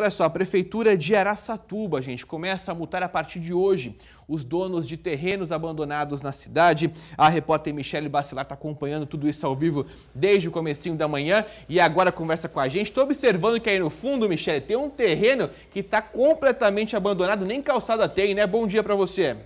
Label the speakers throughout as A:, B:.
A: Olha só, a Prefeitura de Araçatuba, gente, começa a multar a partir de hoje os donos de terrenos abandonados na cidade. A repórter Michele Bacilar está acompanhando tudo isso ao vivo desde o comecinho da manhã e agora conversa com a gente. Estou observando que aí no fundo, Michele, tem um terreno que está completamente abandonado, nem calçada tem, né? Bom dia para você.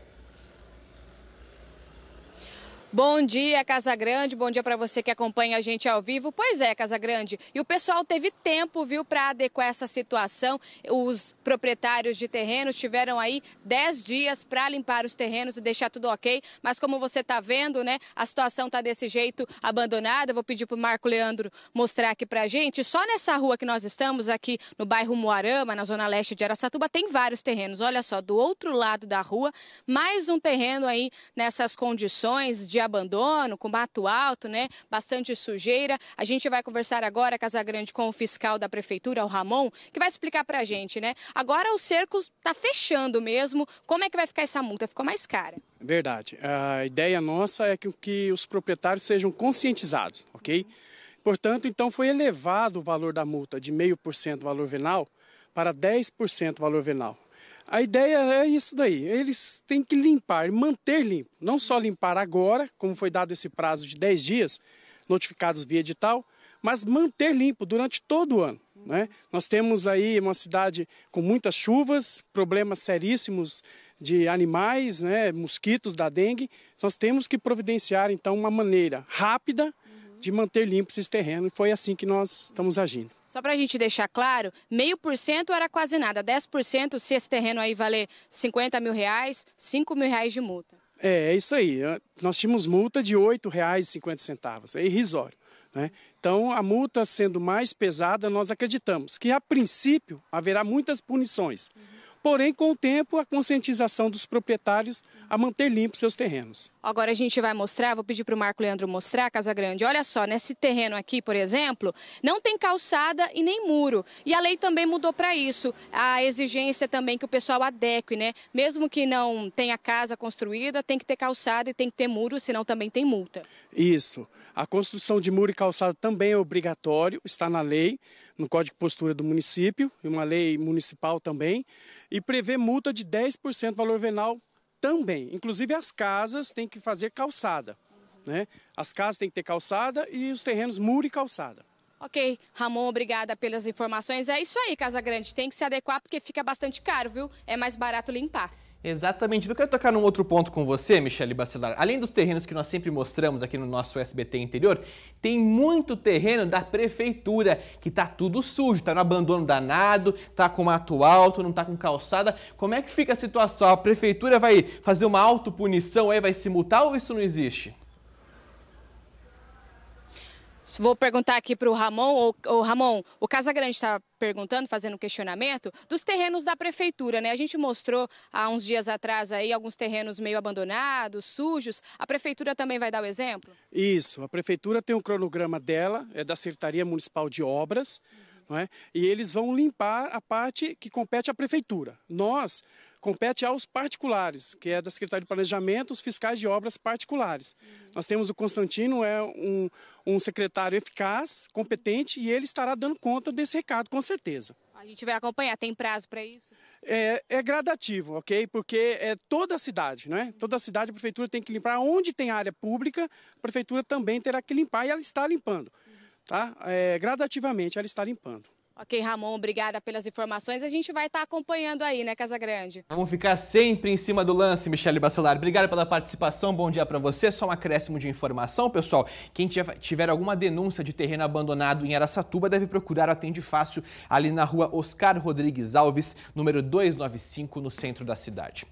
B: Bom dia, Casa Grande. Bom dia para você que acompanha a gente ao vivo. Pois é, Casa Grande. E o pessoal teve tempo, viu, para adequar essa situação. Os proprietários de terrenos tiveram aí 10 dias para limpar os terrenos e deixar tudo ok. Mas como você está vendo, né, a situação está desse jeito abandonada. Vou pedir para o Marco Leandro mostrar aqui para a gente. Só nessa rua que nós estamos, aqui no bairro Moarama, na zona leste de Aracatuba, tem vários terrenos. Olha só, do outro lado da rua, mais um terreno aí nessas condições de abandono, com mato alto, né? Bastante sujeira. A gente vai conversar agora, Casa Grande, com o fiscal da prefeitura, o Ramon, que vai explicar pra gente, né? Agora o cerco está fechando mesmo. Como é que vai ficar essa multa? Ficou mais cara.
C: Verdade. A ideia nossa é que os proprietários sejam conscientizados, ok? Portanto, então foi elevado o valor da multa de 0,5% valor venal para 10% valor venal. A ideia é isso daí. Eles têm que limpar, manter limpo. Não só limpar agora, como foi dado esse prazo de 10 dias, notificados via edital, mas manter limpo durante todo o ano. Né? Nós temos aí uma cidade com muitas chuvas, problemas seríssimos de animais, né? mosquitos da dengue. Nós temos que providenciar, então, uma maneira rápida de manter limpo esses terrenos. E foi assim que nós estamos agindo.
B: Só para a gente deixar claro, meio por cento era quase nada, 10% se esse terreno aí valer 50 mil reais, 5 mil reais de multa.
C: É, é isso aí. Nós tínhamos multa de R$ 8,50, é irrisório. Né? Então, a multa sendo mais pesada, nós acreditamos que, a princípio, haverá muitas punições. Uhum porém, com o tempo, a conscientização dos proprietários a manter limpos seus terrenos.
B: Agora a gente vai mostrar, vou pedir para o Marco Leandro mostrar, a Casa Grande. Olha só, nesse terreno aqui, por exemplo, não tem calçada e nem muro. E a lei também mudou para isso. A exigência também que o pessoal adeque, né? Mesmo que não tenha casa construída, tem que ter calçada e tem que ter muro, senão também tem multa.
C: Isso. A construção de muro e calçada também é obrigatório, está na lei, no Código de Postura do município, e uma lei municipal também e prevê multa de 10% do valor venal também. Inclusive as casas têm que fazer calçada. Né? As casas têm que ter calçada e os terrenos
A: muro e calçada.
B: Ok, Ramon, obrigada pelas informações. É isso aí, Casa Grande. Tem que se adequar porque fica bastante caro, viu? É mais barato limpar.
A: Exatamente. Então, eu quero tocar num outro ponto com você, Michele Bacelar. Além dos terrenos que nós sempre mostramos aqui no nosso SBT interior, tem muito terreno da prefeitura que tá tudo sujo, tá no abandono danado, tá com mato alto, não tá com calçada. Como é que fica a situação? A prefeitura vai fazer uma autopunição aí, vai se multar ou isso não existe?
B: Vou perguntar aqui para o Ramon. O Ramon, o Casagrande está perguntando, fazendo um questionamento, dos terrenos da prefeitura, né? A gente mostrou há uns dias atrás aí alguns terrenos meio abandonados, sujos. A prefeitura também vai dar o exemplo?
C: Isso. A prefeitura tem um cronograma dela, é da Secretaria Municipal de Obras. Uhum não é? E eles vão limpar a parte que compete à prefeitura. Nós compete aos particulares, que é da Secretaria de Planejamento, os fiscais de obras particulares. Uhum. Nós temos o Constantino, é um, um secretário eficaz, competente, e ele estará dando conta desse recado, com certeza.
B: A gente vai acompanhar, tem prazo para isso?
C: É, é, gradativo, ok? Porque é toda a cidade, não é? Toda a cidade a prefeitura tem que limpar. Onde tem área pública, a prefeitura também terá que limpar e ela está
A: limpando. Uhum tá? É, gradativamente ela está limpando.
B: Ok, Ramon, obrigada pelas informações. A gente vai estar acompanhando aí, né, Casa Grande?
A: Vamos ficar sempre em cima do lance, Michele Bacelar. Obrigado pela participação, bom dia para você. Só um acréscimo de informação, pessoal. Quem tiver alguma denúncia de terreno abandonado em Aracatuba deve procurar o Atende Fácil ali na rua Oscar Rodrigues Alves, número 295, no centro da cidade.